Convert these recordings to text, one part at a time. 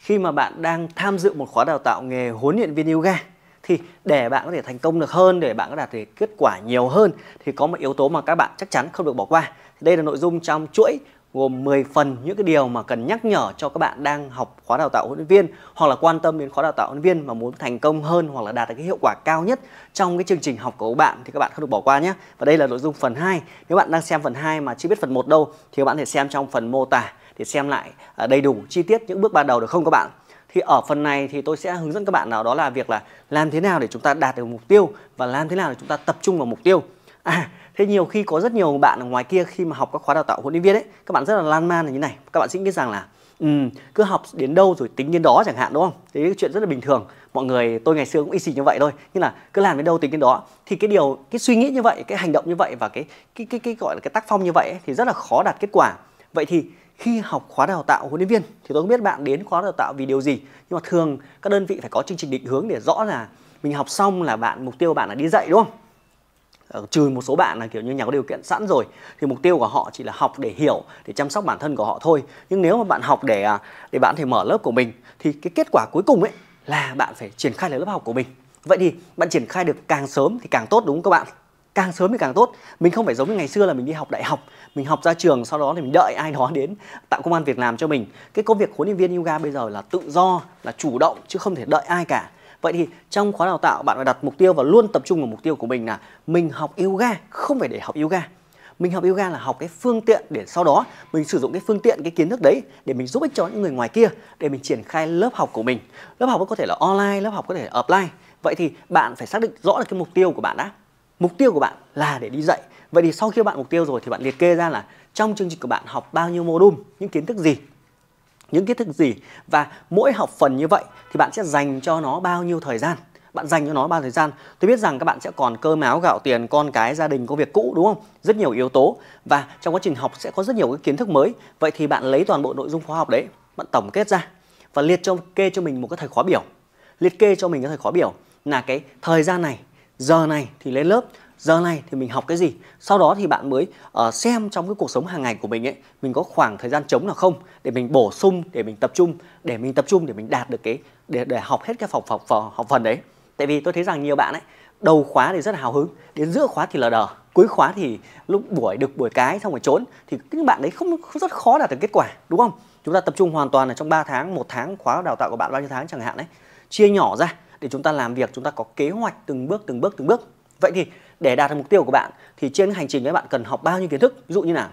khi mà bạn đang tham dự một khóa đào tạo nghề huấn luyện viên yoga thì để bạn có thể thành công được hơn để bạn có đạt được kết quả nhiều hơn thì có một yếu tố mà các bạn chắc chắn không được bỏ qua đây là nội dung trong chuỗi gồm 10 phần những cái điều mà cần nhắc nhở cho các bạn đang học khóa đào tạo huấn luyện viên hoặc là quan tâm đến khóa đào tạo huấn luyện viên mà muốn thành công hơn hoặc là đạt được cái hiệu quả cao nhất trong cái chương trình học của các bạn thì các bạn không được bỏ qua nhé. Và đây là nội dung phần 2. Nếu bạn đang xem phần 2 mà chưa biết phần 1 đâu thì các bạn có thể xem trong phần mô tả để xem lại à, đầy đủ chi tiết những bước ban đầu được không các bạn thì ở phần này thì tôi sẽ hướng dẫn các bạn nào đó là việc là làm thế nào để chúng ta đạt được mục tiêu và làm thế nào để chúng ta tập trung vào mục tiêu à thế nhiều khi có rất nhiều bạn ở ngoài kia khi mà học các khóa đào tạo huấn luyện viên ấy các bạn rất là lan man là như này các bạn sẽ nghĩ rằng là ừ, cứ học đến đâu rồi tính đến đó chẳng hạn đúng không thế chuyện rất là bình thường mọi người tôi ngày xưa cũng y xì như vậy thôi nhưng là cứ làm đến đâu tính đến đó thì cái điều cái suy nghĩ như vậy cái hành động như vậy và cái cái cái, cái gọi là cái tác phong như vậy ấy, thì rất là khó đạt kết quả vậy thì khi học khóa đào tạo huấn luyện viên thì tôi không biết bạn đến khóa đào tạo vì điều gì nhưng mà thường các đơn vị phải có chương trình định hướng để rõ là mình học xong là bạn mục tiêu bạn là đi dạy đúng không ờ, trừ một số bạn là kiểu như nhà có điều kiện sẵn rồi thì mục tiêu của họ chỉ là học để hiểu để chăm sóc bản thân của họ thôi nhưng nếu mà bạn học để à, để bạn thể mở lớp của mình thì cái kết quả cuối cùng ấy là bạn phải triển khai lại lớp học của mình vậy thì bạn triển khai được càng sớm thì càng tốt đúng không các bạn càng sớm thì càng tốt mình không phải giống như ngày xưa là mình đi học đại học mình học ra trường sau đó thì mình đợi ai đó đến tạo công an việc làm cho mình cái công việc huấn luyện viên yoga bây giờ là tự do là chủ động chứ không thể đợi ai cả vậy thì trong khóa đào tạo bạn phải đặt mục tiêu và luôn tập trung vào mục tiêu của mình là mình học yoga không phải để học yoga mình học yoga là học cái phương tiện để sau đó mình sử dụng cái phương tiện cái kiến thức đấy để mình giúp ích cho những người ngoài kia để mình triển khai lớp học của mình lớp học có thể là online lớp học có thể là offline vậy thì bạn phải xác định rõ được cái mục tiêu của bạn đã mục tiêu của bạn là để đi dạy vậy thì sau khi bạn mục tiêu rồi thì bạn liệt kê ra là trong chương trình của bạn học bao nhiêu mô đun những kiến thức gì những kiến thức gì và mỗi học phần như vậy thì bạn sẽ dành cho nó bao nhiêu thời gian bạn dành cho nó bao thời gian tôi biết rằng các bạn sẽ còn cơm áo gạo tiền con cái gia đình công việc cũ đúng không rất nhiều yếu tố và trong quá trình học sẽ có rất nhiều cái kiến thức mới vậy thì bạn lấy toàn bộ nội dung khóa học đấy bạn tổng kết ra và liệt cho kê cho mình một cái thời khóa biểu liệt kê cho mình cái thời khóa biểu là cái thời gian này giờ này thì lên lớp giờ này thì mình học cái gì sau đó thì bạn mới uh, xem trong cái cuộc sống hàng ngày của mình ấy mình có khoảng thời gian trống nào không để mình bổ sung để mình tập trung để mình tập trung để mình đạt được cái để để học hết cái phòng học phòng học phần đấy tại vì tôi thấy rằng nhiều bạn ấy đầu khóa thì rất là hào hứng đến giữa khóa thì lờ đờ cuối khóa thì lúc buổi được buổi cái xong rồi trốn thì những bạn đấy không, không rất khó đạt được kết quả đúng không chúng ta tập trung hoàn toàn là trong 3 tháng một tháng khóa đào tạo của bạn bao nhiêu tháng chẳng hạn đấy chia nhỏ ra để chúng ta làm việc chúng ta có kế hoạch từng bước từng bước từng bước vậy thì để đạt được mục tiêu của bạn thì trên hành trình với bạn cần học bao nhiêu kiến thức ví dụ như nào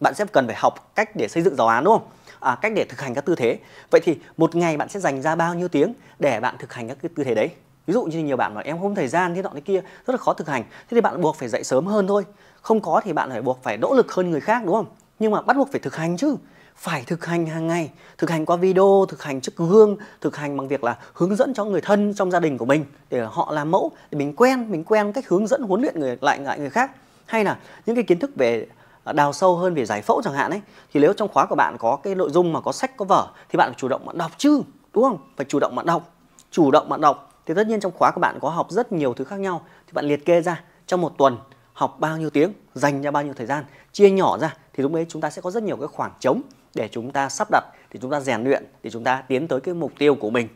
bạn sẽ cần phải học cách để xây dựng giáo án đúng không à, cách để thực hành các tư thế vậy thì một ngày bạn sẽ dành ra bao nhiêu tiếng để bạn thực hành các cái tư thế đấy ví dụ như nhiều bạn nói em không thời gian thế nọ thế kia rất là khó thực hành thế thì bạn buộc phải dậy sớm hơn thôi không có thì bạn phải buộc phải nỗ lực hơn người khác đúng không nhưng mà bắt buộc phải thực hành chứ phải thực hành hàng ngày thực hành qua video thực hành trước gương thực hành bằng việc là hướng dẫn cho người thân trong gia đình của mình để họ làm mẫu để mình quen mình quen cách hướng dẫn huấn luyện người lại lại người khác hay là những cái kiến thức về đào sâu hơn về giải phẫu chẳng hạn ấy thì nếu trong khóa của bạn có cái nội dung mà có sách có vở thì bạn phải chủ động bạn đọc chứ đúng không phải chủ động bạn đọc chủ động bạn đọc thì tất nhiên trong khóa của bạn có học rất nhiều thứ khác nhau thì bạn liệt kê ra trong một tuần học bao nhiêu tiếng dành ra bao nhiêu thời gian chia nhỏ ra thì lúc đấy chúng ta sẽ có rất nhiều cái khoảng trống để chúng ta sắp đặt thì chúng ta rèn luyện thì chúng ta tiến tới cái mục tiêu của mình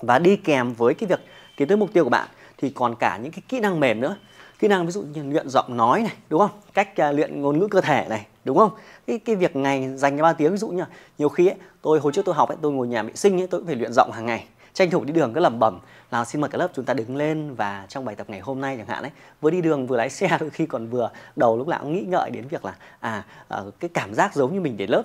và đi kèm với cái việc tiến tới mục tiêu của bạn thì còn cả những cái kỹ năng mềm nữa kỹ năng ví dụ như luyện giọng nói này đúng không cách uh, luyện ngôn ngữ cơ thể này đúng không cái, cái việc ngày dành ra bao tiếng ví dụ như nhiều khi ấy, tôi hồi trước tôi học ấy, tôi ngồi nhà vệ sinh ấy, tôi cũng phải luyện giọng hàng ngày tranh thủ đi đường cứ lẩm bẩm là xin mời cả lớp chúng ta đứng lên và trong bài tập ngày hôm nay chẳng hạn đấy vừa đi đường vừa lái xe đôi khi còn vừa đầu lúc nào cũng nghĩ ngợi đến việc là à ờ, cái cảm giác giống như mình để lớp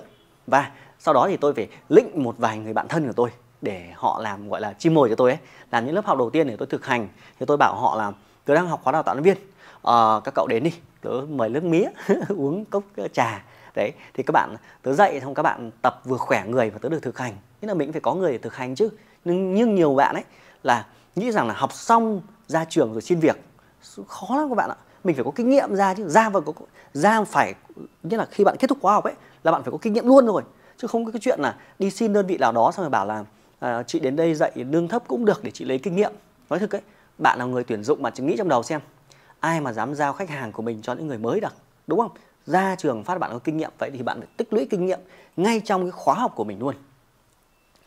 và sau đó thì tôi phải lĩnh một vài người bạn thân của tôi để họ làm gọi là chim mồi cho tôi ấy làm những lớp học đầu tiên để tôi thực hành thì tôi bảo họ là tôi đang học khóa đào tạo nhân viên à, các cậu đến đi tớ mời nước mía uống cốc trà đấy thì các bạn tớ dạy xong các bạn tập vừa khỏe người và tớ được thực hành Thế là mình phải có người để thực hành chứ. Nhưng, nhưng nhiều bạn ấy là nghĩ rằng là học xong ra trường rồi xin việc khó lắm các bạn ạ. Mình phải có kinh nghiệm ra chứ ra và có ra phải nghĩa là khi bạn kết thúc khóa học ấy là bạn phải có kinh nghiệm luôn rồi chứ không có cái chuyện là đi xin đơn vị nào đó xong rồi bảo là à, chị đến đây dạy lương thấp cũng được để chị lấy kinh nghiệm. Nói thực ấy, bạn là người tuyển dụng mà chỉ nghĩ trong đầu xem ai mà dám giao khách hàng của mình cho những người mới được, đúng không? Ra trường phát bạn có kinh nghiệm vậy thì bạn phải tích lũy kinh nghiệm ngay trong cái khóa học của mình luôn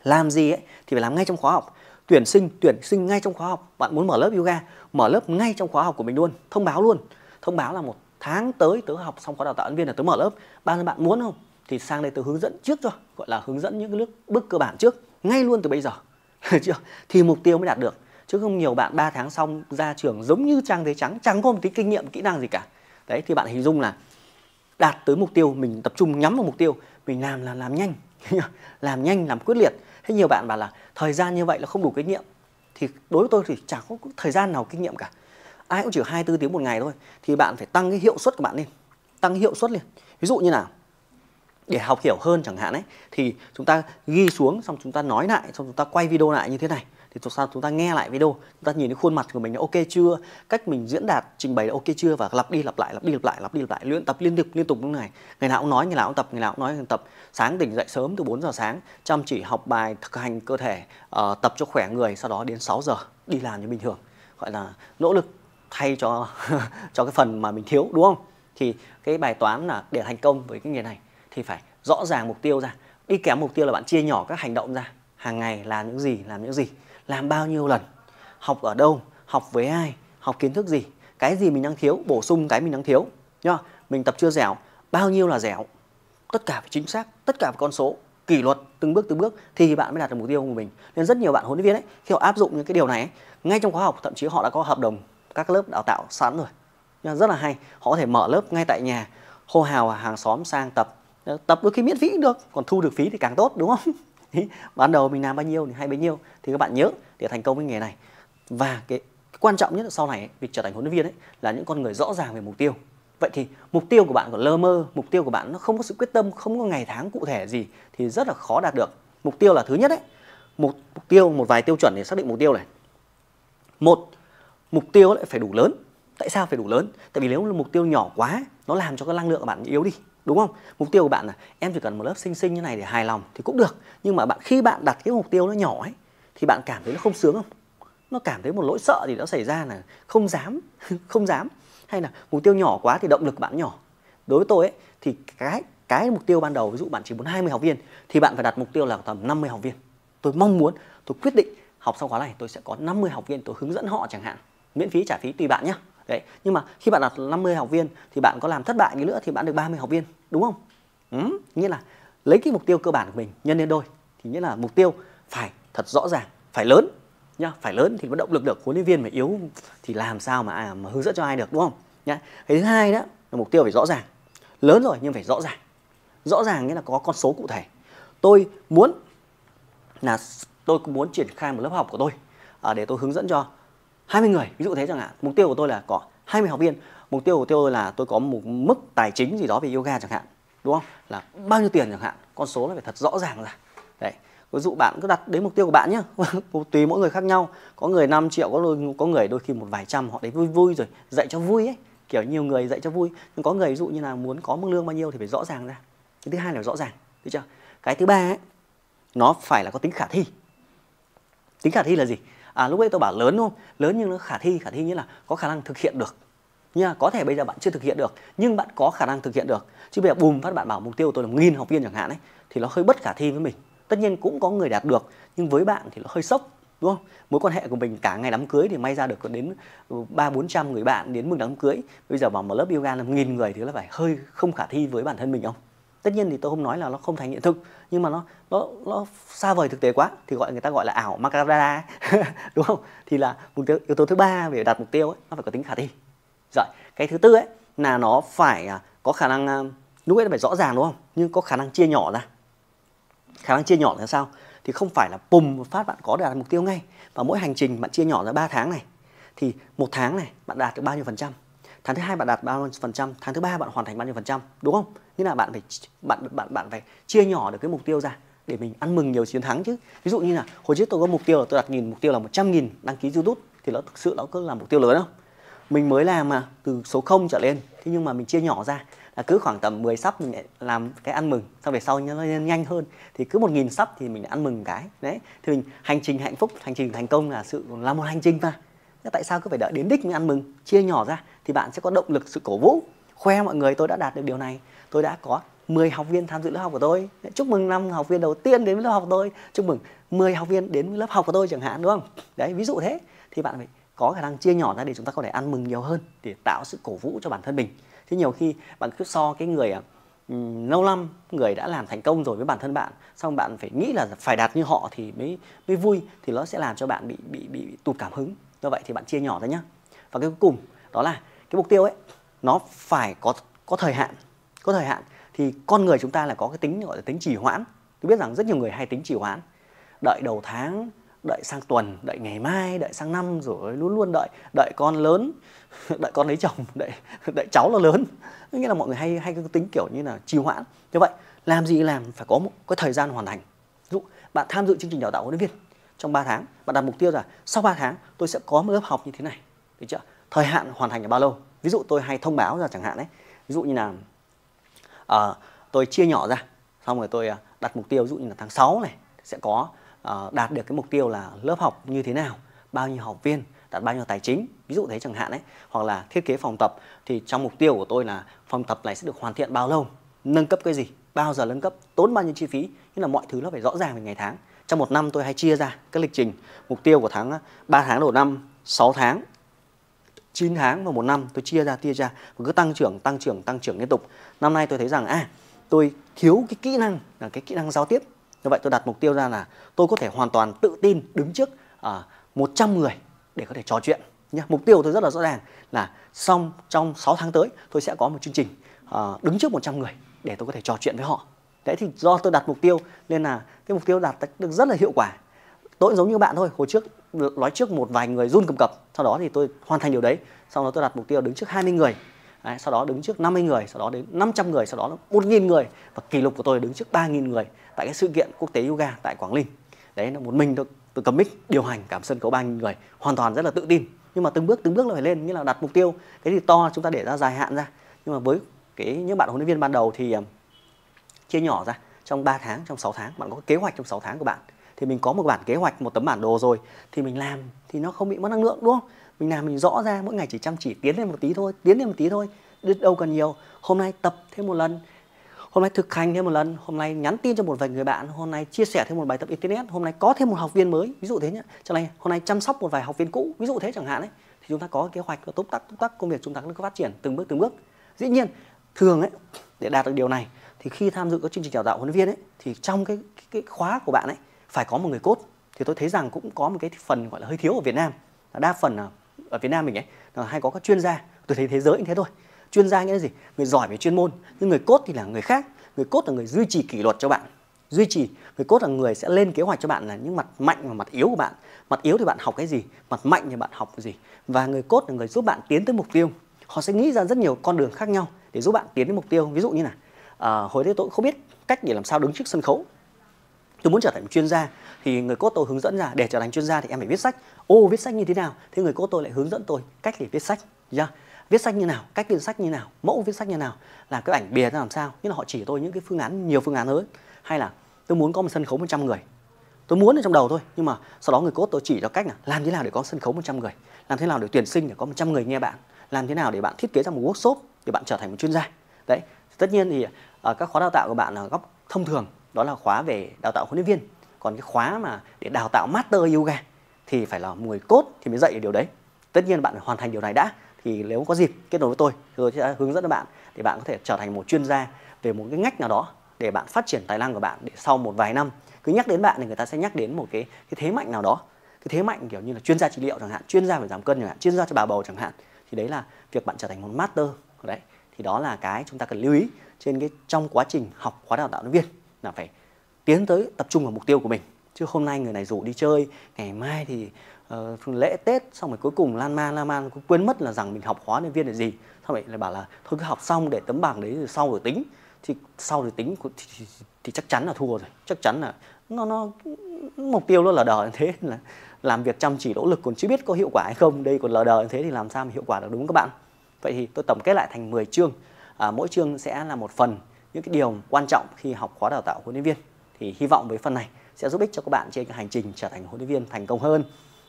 làm gì ấy thì phải làm ngay trong khóa học tuyển sinh tuyển sinh ngay trong khóa học bạn muốn mở lớp yoga mở lớp ngay trong khóa học của mình luôn thông báo luôn thông báo là một tháng tới tớ học xong khóa đào tạo ấn viên là tớ mở lớp bao nhiêu bạn muốn không thì sang đây tớ hướng dẫn trước cho gọi là hướng dẫn những cái nước bước cơ bản trước ngay luôn từ bây giờ chưa thì mục tiêu mới đạt được chứ không nhiều bạn 3 tháng xong ra trường giống như trang giấy trắng chẳng có một tí kinh nghiệm kỹ năng gì cả đấy thì bạn hình dung là đạt tới mục tiêu mình tập trung nhắm vào mục tiêu mình làm là làm nhanh làm nhanh làm quyết liệt thế nhiều bạn bảo là thời gian như vậy là không đủ kinh nghiệm thì đối với tôi thì chẳng có thời gian nào kinh nghiệm cả ai cũng chỉ 24 tiếng một ngày thôi thì bạn phải tăng cái hiệu suất của bạn lên tăng hiệu suất lên ví dụ như nào để học hiểu hơn chẳng hạn ấy thì chúng ta ghi xuống xong chúng ta nói lại xong chúng ta quay video lại như thế này thì dù sao chúng ta nghe lại video chúng ta nhìn thấy khuôn mặt của mình là ok chưa cách mình diễn đạt trình bày là ok chưa và lặp đi lặp lại lặp đi lặp lại lặp đi lặp lại luyện tập liên tục liên tục như này ngày nào cũng nói ngày nào cũng tập ngày nào cũng nói ngày nào cũng tập sáng tỉnh dậy sớm từ 4 giờ sáng chăm chỉ học bài thực hành cơ thể uh, tập cho khỏe người sau đó đến 6 giờ đi làm như bình thường gọi là nỗ lực thay cho cho cái phần mà mình thiếu đúng không thì cái bài toán là để thành công với cái nghề này thì phải rõ ràng mục tiêu ra đi kèm mục tiêu là bạn chia nhỏ các hành động ra hàng ngày làm những gì làm những gì làm bao nhiêu lần học ở đâu học với ai học kiến thức gì cái gì mình đang thiếu bổ sung cái mình đang thiếu nhá mình tập chưa dẻo bao nhiêu là dẻo tất cả phải chính xác tất cả phải con số kỷ luật từng bước từng bước thì bạn mới đạt được mục tiêu của mình nên rất nhiều bạn huấn luyện viên ấy khi họ áp dụng những cái điều này ngay trong khóa học thậm chí họ đã có hợp đồng các lớp đào tạo sẵn rồi nhưng rất là hay họ có thể mở lớp ngay tại nhà hô hào hàng xóm sang tập tập đôi khi miễn phí cũng được còn thu được phí thì càng tốt đúng không ban đầu mình làm bao nhiêu thì hay bấy nhiêu thì các bạn nhớ để thành công với nghề này và cái, cái quan trọng nhất là sau này ấy, việc trở thành huấn luyện viên ấy là những con người rõ ràng về mục tiêu vậy thì mục tiêu của bạn còn lơ mơ mục tiêu của bạn nó không có sự quyết tâm không có ngày tháng cụ thể gì thì rất là khó đạt được mục tiêu là thứ nhất đấy một mục tiêu một vài tiêu chuẩn để xác định mục tiêu này một mục tiêu lại phải đủ lớn tại sao phải đủ lớn tại vì nếu là mục tiêu nhỏ quá nó làm cho cái năng lượng của bạn yếu đi đúng không mục tiêu của bạn là em chỉ cần một lớp xinh xinh như này để hài lòng thì cũng được nhưng mà bạn khi bạn đặt cái mục tiêu nó nhỏ ấy thì bạn cảm thấy nó không sướng không nó cảm thấy một lỗi sợ thì nó xảy ra là không dám không dám hay là mục tiêu nhỏ quá thì động lực bạn nhỏ đối với tôi ấy, thì cái cái mục tiêu ban đầu ví dụ bạn chỉ muốn 20 học viên thì bạn phải đặt mục tiêu là tầm 50 học viên tôi mong muốn tôi quyết định học sau khóa này tôi sẽ có 50 học viên tôi hướng dẫn họ chẳng hạn miễn phí trả phí tùy bạn nhé đấy nhưng mà khi bạn đặt 50 học viên thì bạn có làm thất bại cái nữa thì bạn được 30 học viên đúng không ừ, nghĩa là lấy cái mục tiêu cơ bản của mình nhân lên đôi thì nghĩa là mục tiêu phải thật rõ ràng phải lớn nhá phải lớn thì có động lực được huấn luyện viên mà yếu thì làm sao mà, à, mà hướng dẫn cho ai được đúng không nhá cái thứ hai đó là mục tiêu phải rõ ràng lớn rồi nhưng phải rõ ràng rõ ràng nghĩa là có con số cụ thể tôi muốn là tôi cũng muốn triển khai một lớp học của tôi à, để tôi hướng dẫn cho 20 người ví dụ thế chẳng hạn mục tiêu của tôi là có 20 học viên mục tiêu của tôi là tôi có một mức tài chính gì đó về yoga chẳng hạn đúng không là bao nhiêu tiền chẳng hạn con số là phải thật rõ ràng ra đấy ví dụ bạn cứ đặt đến mục tiêu của bạn nhé tùy mỗi người khác nhau có người 5 triệu có đôi, có người đôi khi một vài trăm họ đấy vui vui rồi dạy cho vui ấy kiểu nhiều người dạy cho vui nhưng có người ví dụ như là muốn có mức lương bao nhiêu thì phải rõ ràng ra cái thứ hai là rõ ràng thấy chưa cái thứ ba ấy, nó phải là có tính khả thi tính khả thi là gì à lúc ấy tôi bảo lớn đúng không lớn nhưng nó khả thi khả thi nghĩa là có khả năng thực hiện được nha có thể bây giờ bạn chưa thực hiện được nhưng bạn có khả năng thực hiện được chứ bây giờ bùm phát bạn bảo mục tiêu tôi là nghìn học viên chẳng hạn ấy thì nó hơi bất khả thi với mình tất nhiên cũng có người đạt được nhưng với bạn thì nó hơi sốc đúng không mối quan hệ của mình cả ngày đám cưới thì may ra được đến ừ, ba bốn trăm người bạn đến mừng đám cưới bây giờ bảo một lớp yoga là nghìn người thì nó phải hơi không khả thi với bản thân mình không tất nhiên thì tôi không nói là nó không thành hiện thực nhưng mà nó nó nó xa vời thực tế quá thì gọi người ta gọi là ảo macarada đúng không thì là mục tiêu yếu tố thứ ba về đạt mục tiêu ấy, nó phải có tính khả thi rồi cái thứ tư ấy là nó phải à, có khả năng à, lúc ấy nó phải rõ ràng đúng không nhưng có khả năng chia nhỏ ra khả năng chia nhỏ là sao thì không phải là bùm một phát bạn có đạt mục tiêu ngay và mỗi hành trình bạn chia nhỏ ra 3 tháng này thì một tháng này bạn đạt được bao nhiêu phần trăm tháng thứ hai bạn đạt bao nhiêu phần trăm tháng thứ ba bạn hoàn thành bao nhiêu phần trăm đúng không như là bạn phải bạn bạn bạn phải chia nhỏ được cái mục tiêu ra để mình ăn mừng nhiều chiến thắng chứ ví dụ như là hồi trước tôi có mục tiêu là tôi đặt nghìn mục tiêu là 100 nghìn đăng ký youtube thì nó thực sự nó cứ là mục tiêu lớn không mình mới làm mà từ số 0 trở lên thế nhưng mà mình chia nhỏ ra là cứ khoảng tầm 10 sắp mình làm cái ăn mừng sau về sau nó lên nhanh hơn thì cứ một nghìn sắp thì mình ăn mừng cái đấy thì mình hành trình hạnh phúc hành trình thành công là sự là một hành trình mà thế tại sao cứ phải đợi đến đích mới ăn mừng chia nhỏ ra thì bạn sẽ có động lực sự cổ vũ khoe mọi người tôi đã đạt được điều này tôi đã có 10 học viên tham dự lớp học của tôi chúc mừng năm học viên đầu tiên đến với lớp học của tôi chúc mừng 10 học viên đến với lớp học của tôi chẳng hạn đúng không đấy ví dụ thế thì bạn phải có khả năng chia nhỏ ra để chúng ta có thể ăn mừng nhiều hơn để tạo sự cổ vũ cho bản thân mình thế nhiều khi bạn cứ so cái người um, lâu năm người đã làm thành công rồi với bản thân bạn xong bạn phải nghĩ là phải đạt như họ thì mới mới vui thì nó sẽ làm cho bạn bị bị bị, bị tụt cảm hứng do vậy thì bạn chia nhỏ ra nhé và cái cuối cùng đó là cái mục tiêu ấy nó phải có có thời hạn có thời hạn thì con người chúng ta là có cái tính gọi là tính trì hoãn tôi biết rằng rất nhiều người hay tính trì hoãn đợi đầu tháng đợi sang tuần đợi ngày mai đợi sang năm rồi luôn luôn đợi đợi con lớn đợi con lấy chồng đợi đợi cháu nó lớn nghĩa là mọi người hay hay cái tính kiểu như là trì hoãn như vậy làm gì làm phải có một cái thời gian hoàn thành ví dụ bạn tham dự chương trình đào tạo huấn luyện viên trong 3 tháng bạn đặt mục tiêu là sau 3 tháng tôi sẽ có một lớp học như thế này được chưa thời hạn hoàn thành là bao lâu ví dụ tôi hay thông báo ra chẳng hạn đấy ví dụ như là uh, tôi chia nhỏ ra xong rồi tôi ờ, đặt mục tiêu ví dụ như là tháng 6 này sẽ có uh, đạt được cái mục tiêu là lớp học như thế nào bao nhiêu học viên đạt bao nhiêu tài chính ví dụ thế chẳng hạn đấy hoặc là thiết kế phòng tập thì trong mục tiêu của tôi là phòng tập này sẽ được hoàn thiện bao lâu nâng cấp cái gì bao giờ nâng cấp tốn bao nhiêu chi phí nhưng là mọi thứ nó phải rõ ràng về ngày tháng trong một năm tôi hay chia ra cái lịch trình mục tiêu của tháng 3 tháng đầu năm 6 tháng 9 tháng và một năm tôi chia ra tia ra và cứ tăng trưởng tăng trưởng tăng trưởng liên tục năm nay tôi thấy rằng à tôi thiếu cái kỹ năng là cái kỹ năng giao tiếp như vậy tôi đặt mục tiêu ra là tôi có thể hoàn toàn tự tin đứng trước à, 100 người để có thể trò chuyện nhé mục tiêu tôi rất là rõ ràng là xong trong 6 tháng tới tôi sẽ có một chương trình à, đứng trước 100 người để tôi có thể trò chuyện với họ thế thì do tôi đặt mục tiêu nên là cái mục tiêu đạt được rất là hiệu quả tôi cũng giống như bạn thôi hồi trước nói trước một vài người run cầm cập sau đó thì tôi hoàn thành điều đấy sau đó tôi đặt mục tiêu đứng trước 20 người đấy, sau đó đứng trước 50 người sau đó đến 500 người sau đó là 1.000 người và kỷ lục của tôi đứng trước 3.000 người tại cái sự kiện quốc tế yoga tại Quảng Ninh đấy là một mình tôi, tôi cầm mic điều hành cảm sân khấu 3.000 người hoàn toàn rất là tự tin nhưng mà từng bước từng bước là phải lên như là đặt mục tiêu cái gì to chúng ta để ra dài hạn ra nhưng mà với cái những bạn huấn luyện viên ban đầu thì à, chia nhỏ ra trong 3 tháng trong 6 tháng bạn có kế hoạch trong 6 tháng của bạn thì mình có một bản kế hoạch một tấm bản đồ rồi thì mình làm thì nó không bị mất năng lượng đúng không mình làm mình rõ ra mỗi ngày chỉ chăm chỉ tiến lên một tí thôi tiến lên một tí thôi biết đâu cần nhiều hôm nay tập thêm một lần hôm nay thực hành thêm một lần hôm nay nhắn tin cho một vài người bạn hôm nay chia sẻ thêm một bài tập internet hôm nay có thêm một học viên mới ví dụ thế nhá chẳng này hôm nay chăm sóc một vài học viên cũ ví dụ thế chẳng hạn ấy thì chúng ta có kế hoạch và túc tắc túc tắc công việc chúng ta cứ phát triển từng bước từng bước dĩ nhiên thường ấy để đạt được điều này thì khi tham dự các chương trình đào tạo huấn luyện viên ấy thì trong cái, cái cái khóa của bạn ấy phải có một người cốt thì tôi thấy rằng cũng có một cái phần gọi là hơi thiếu ở Việt Nam đa phần ở Việt Nam mình ấy là hay có các chuyên gia tôi thấy thế giới như thế thôi chuyên gia nghĩa là gì người giỏi về chuyên môn nhưng người cốt thì là người khác người cốt là người duy trì kỷ luật cho bạn duy trì người cốt là người sẽ lên kế hoạch cho bạn là những mặt mạnh và mặt yếu của bạn mặt yếu thì bạn học cái gì mặt mạnh thì bạn học cái gì và người cốt là người giúp bạn tiến tới mục tiêu họ sẽ nghĩ ra rất nhiều con đường khác nhau để giúp bạn tiến đến mục tiêu ví dụ như là à, hồi đấy tôi cũng không biết cách để làm sao đứng trước sân khấu tôi muốn trở thành một chuyên gia thì người cốt tôi hướng dẫn ra để trở thành chuyên gia thì em phải viết sách ô viết sách như thế nào thế người cốt tôi lại hướng dẫn tôi cách để viết sách yeah. viết sách như nào cách viết sách như nào mẫu viết sách như nào là cái ảnh bìa ra làm sao Nhưng là họ chỉ tôi những cái phương án nhiều phương án hơn hay là tôi muốn có một sân khấu 100 người tôi muốn ở trong đầu thôi nhưng mà sau đó người cốt tôi chỉ cho cách là làm thế nào để có sân khấu 100 người làm thế nào để tuyển sinh để có 100 người nghe bạn làm thế nào để bạn thiết kế ra một workshop để bạn trở thành một chuyên gia đấy tất nhiên thì ở ờ, các khóa đào tạo của bạn là góc thông thường đó là khóa về đào tạo huấn luyện viên còn cái khóa mà để đào tạo master yoga thì phải là người cốt thì mới dạy được điều đấy tất nhiên bạn phải hoàn thành điều này đã thì nếu có dịp kết nối với tôi thì tôi sẽ hướng dẫn cho bạn để bạn có thể trở thành một chuyên gia về một cái ngách nào đó để bạn phát triển tài năng của bạn để sau một vài năm cứ nhắc đến bạn thì người ta sẽ nhắc đến một cái cái thế mạnh nào đó cái thế mạnh kiểu như là chuyên gia trị liệu chẳng hạn chuyên gia về giảm cân chẳng hạn chuyên gia cho bà bầu chẳng hạn thì đấy là việc bạn trở thành một master đấy thì đó là cái chúng ta cần lưu ý trên cái trong quá trình học khóa đào tạo giáo viên là phải tiến tới tập trung vào mục tiêu của mình chứ hôm nay người này rủ đi chơi ngày mai thì uh, lễ tết xong rồi cuối cùng lan man lan man quên mất là rằng mình học khóa nhân viên là gì xong rồi lại bảo là thôi cứ học xong để tấm bảng đấy rồi sau rồi tính thì sau rồi tính thì, thì, thì, chắc chắn là thua rồi chắc chắn là nó nó mục tiêu nó là đờ như thế là làm việc chăm chỉ nỗ lực còn chưa biết có hiệu quả hay không đây còn lờ đờ như thế thì làm sao mà hiệu quả được đúng không các bạn Vậy thì tôi tổng kết lại thành 10 chương. À, mỗi chương sẽ là một phần những cái điều quan trọng khi học khóa đào tạo huấn luyện viên. Thì hy vọng với phần này sẽ giúp ích cho các bạn trên cái hành trình trở thành huấn luyện viên thành công hơn,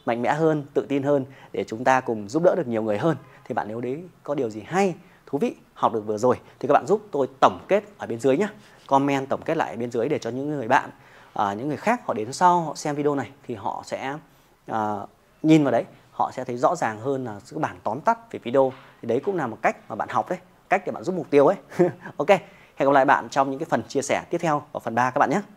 mạnh mẽ hơn, tự tin hơn để chúng ta cùng giúp đỡ được nhiều người hơn. Thì bạn nếu đấy có điều gì hay, thú vị học được vừa rồi thì các bạn giúp tôi tổng kết ở bên dưới nhé. Comment tổng kết lại ở bên dưới để cho những người bạn, à, những người khác họ đến sau họ xem video này thì họ sẽ à, nhìn vào đấy họ sẽ thấy rõ ràng hơn là cái bản tóm tắt về video thì đấy cũng là một cách mà bạn học đấy cách để bạn giúp mục tiêu ấy ok hẹn gặp lại bạn trong những cái phần chia sẻ tiếp theo ở phần 3 các bạn nhé